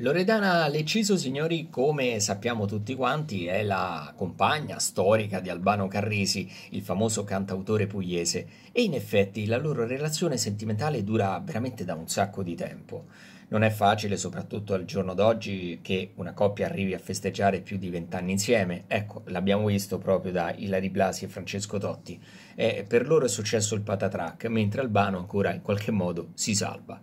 Loredana Lecciso, signori, come sappiamo tutti quanti, è la compagna storica di Albano Carrisi, il famoso cantautore pugliese, e in effetti la loro relazione sentimentale dura veramente da un sacco di tempo. Non è facile, soprattutto al giorno d'oggi, che una coppia arrivi a festeggiare più di vent'anni insieme. Ecco, l'abbiamo visto proprio da Ilari Blasi e Francesco Totti. E per loro è successo il patatrack, mentre Albano ancora in qualche modo si salva.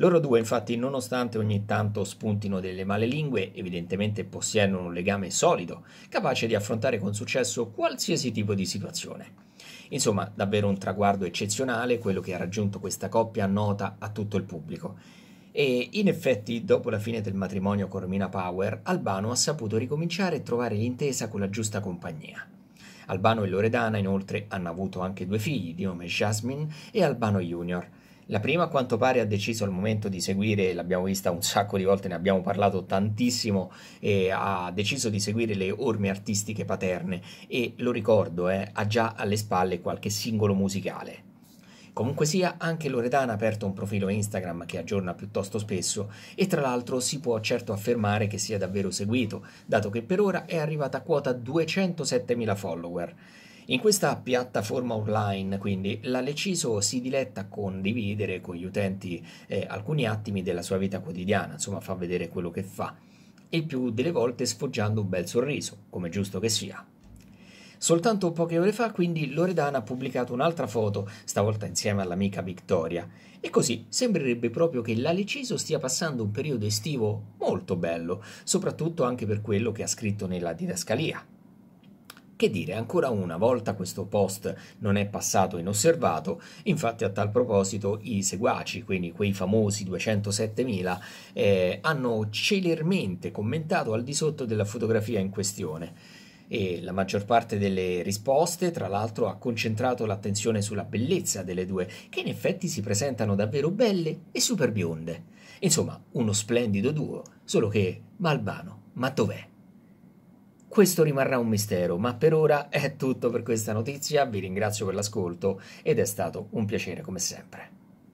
Loro due, infatti, nonostante ogni tanto spuntino delle male lingue, evidentemente possiedono un legame solido, capace di affrontare con successo qualsiasi tipo di situazione. Insomma, davvero un traguardo eccezionale quello che ha raggiunto questa coppia nota a tutto il pubblico. E in effetti, dopo la fine del matrimonio con Romina Power, Albano ha saputo ricominciare e trovare l'intesa con la giusta compagnia. Albano e Loredana, inoltre, hanno avuto anche due figli di nome Jasmine e Albano Junior, la prima a quanto pare ha deciso al momento di seguire, l'abbiamo vista un sacco di volte, ne abbiamo parlato tantissimo, e ha deciso di seguire le orme artistiche paterne e lo ricordo, eh, ha già alle spalle qualche singolo musicale. Comunque sia, anche Loredana ha aperto un profilo Instagram che aggiorna piuttosto spesso e tra l'altro si può certo affermare che sia davvero seguito, dato che per ora è arrivata a quota 207.000 follower. In questa piattaforma online, quindi, l'Aleciso si diletta a condividere con gli utenti eh, alcuni attimi della sua vita quotidiana, insomma, fa vedere quello che fa, il più delle volte sfoggiando un bel sorriso, come giusto che sia. Soltanto poche ore fa, quindi, Loredana ha pubblicato un'altra foto, stavolta insieme all'amica Victoria. E così sembrerebbe proprio che l'Aleciso stia passando un periodo estivo molto bello, soprattutto anche per quello che ha scritto nella didascalia. Che dire, ancora una volta questo post non è passato inosservato, infatti a tal proposito i seguaci, quindi quei famosi 207.000, eh, hanno celermente commentato al di sotto della fotografia in questione e la maggior parte delle risposte, tra l'altro, ha concentrato l'attenzione sulla bellezza delle due, che in effetti si presentano davvero belle e super bionde. Insomma, uno splendido duo, solo che Malbano, ma dov'è? Questo rimarrà un mistero, ma per ora è tutto per questa notizia, vi ringrazio per l'ascolto ed è stato un piacere come sempre.